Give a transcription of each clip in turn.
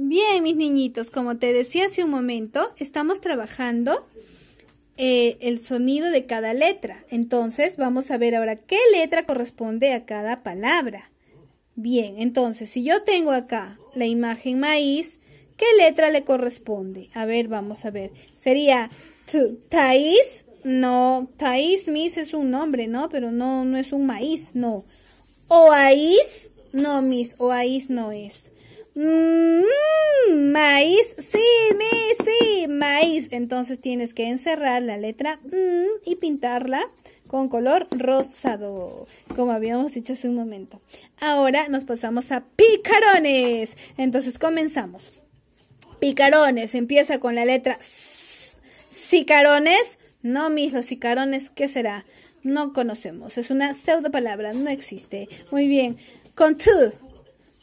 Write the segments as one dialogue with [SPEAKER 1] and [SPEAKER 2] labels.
[SPEAKER 1] Bien, mis niñitos, como te decía hace un momento, estamos trabajando eh, el sonido de cada letra. Entonces, vamos a ver ahora qué letra corresponde a cada palabra. Bien, entonces, si yo tengo acá la imagen maíz, ¿qué letra le corresponde? A ver, vamos a ver. Sería Thaís. No, tais, mis es un nombre, ¿no? Pero no, no es un maíz, no. Oaís. No, mis, Oaís no es. Mmm, maíz, sí, mi, sí, maíz. Entonces tienes que encerrar la letra mmm y pintarla con color rosado, como habíamos dicho hace un momento. Ahora nos pasamos a picarones. Entonces comenzamos. Picarones, empieza con la letra S. Cicarones, no mis, los cicarones, ¿qué será? No conocemos, es una pseudo palabra, no existe. Muy bien, con tu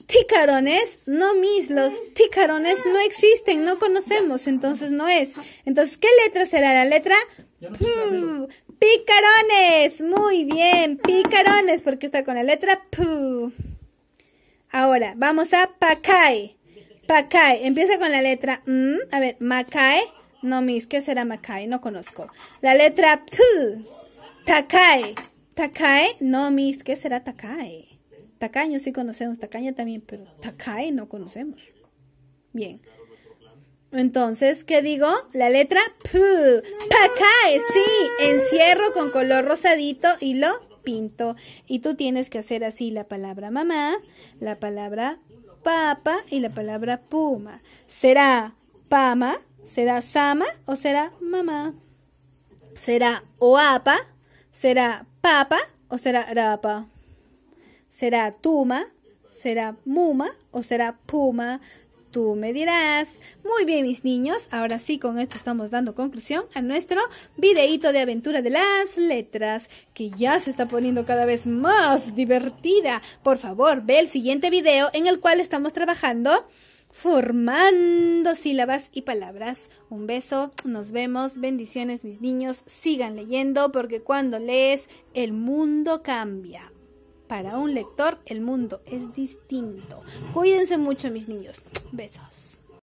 [SPEAKER 1] Ticarones, no mis, los ticarones no existen, no conocemos, entonces no es. Entonces, ¿qué letra será la letra? P? picarones, muy bien, picarones, porque está con la letra P. Ahora, vamos a Pacay. Pacay, empieza con la letra M, a ver, Macay, no mis, ¿qué será Macay? No conozco. La letra T, Takay, Takay, no mis, ¿qué será Takay? Tacaño sí conocemos, Tacaña también, pero Tacae no conocemos. Bien. Entonces, ¿qué digo? La letra P. Tacay, sí. Encierro con color rosadito y lo pinto. Y tú tienes que hacer así la palabra mamá, la palabra papa y la palabra puma. ¿Será pama? ¿Será sama o será mamá? ¿Será oapa? ¿Será papa o será rapa? ¿Será Tuma? ¿Será Muma? ¿O será Puma? Tú me dirás. Muy bien, mis niños. Ahora sí, con esto estamos dando conclusión a nuestro videíto de aventura de las letras, que ya se está poniendo cada vez más divertida. Por favor, ve el siguiente video en el cual estamos trabajando formando sílabas y palabras. Un beso, nos vemos, bendiciones mis niños, sigan leyendo porque cuando lees el mundo cambia. Para un lector el mundo es distinto. Cuídense mucho mis niños. Besos.